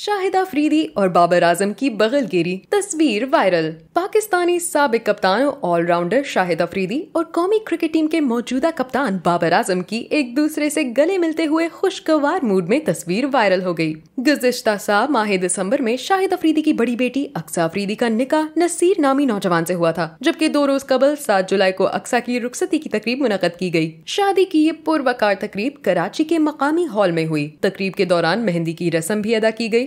शाहिद अफरीदी और बाबर आजम की बगल गिरी तस्वीर वायरल पाकिस्तानी सबक कप्तान ऑलराउंडर शाहिद अफरीदी और कौमी क्रिकेट टीम के मौजूदा कप्तान बाबर आजम की एक दूसरे से गले मिलते हुए खुशगवार मूड में तस्वीर वायरल हो गई। गुजश्ता साल माह दिसंबर में शाहिद अफरीदी की बड़ी बेटी अक्सा अफरीदी का निकाह नसीर नामी नौजवान ऐसी हुआ था जबकि दो रोज कबल सात जुलाई को अक्सा की रुखसती की तकरीब मुनद की गयी शादी की ये पुरवकार तकरीब कराची के मकामी हॉल में हुई तकरीब के दौरान मेहंदी की रस्म भी अदा की गयी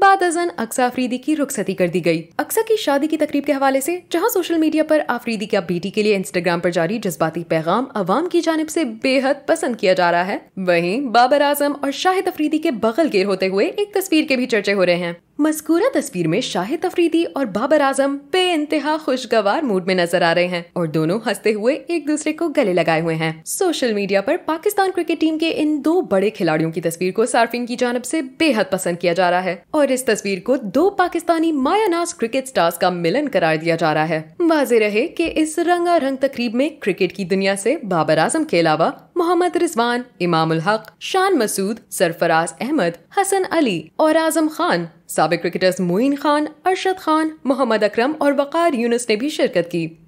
बाद अजन अक्सा अफरीदी की रुखसती कर दी गई अक्सा की शादी की तकरीब के हवाले से जहां सोशल मीडिया पर अफरीदी की बेटी के लिए इंस्टाग्राम पर जारी जज्बाती पैगाम अवाम की जानब से बेहद पसंद किया जा रहा है वहीं बाबर आजम और शाहिद अफरीदी के बगल गिर होते हुए एक तस्वीर के भी चर्चे हो रहे हैं मस्कूरा तस्वीर में शाहिद अफरीदी और बाबर आजम बे इंतहा खुशगवार मूड में नजर आ रहे हैं और दोनों हंसते हुए एक दूसरे को गले लगाए हुए हैं सोशल मीडिया पर पाकिस्तान क्रिकेट टीम के इन दो बड़े खिलाड़ियों की तस्वीर को सार्फिंग की जानब से बेहद पसंद किया जा रहा है और और इस तस्वीर को दो पाकिस्तानी मायानास क्रिकेट स्टार्स का मिलन करार दिया जा रहा है वाजे रहे कि इस रंगा रंग तकरीब में क्रिकेट की दुनिया से बाबर आजम के अलावा मोहम्मद रिजवान इमामुल हक शान मसूद सरफराज अहमद हसन अली और आजम खान सबक क्रिकेटर्स मोइन खान अरशद खान मोहम्मद अकरम और वकार यूनस ने भी शिरकत की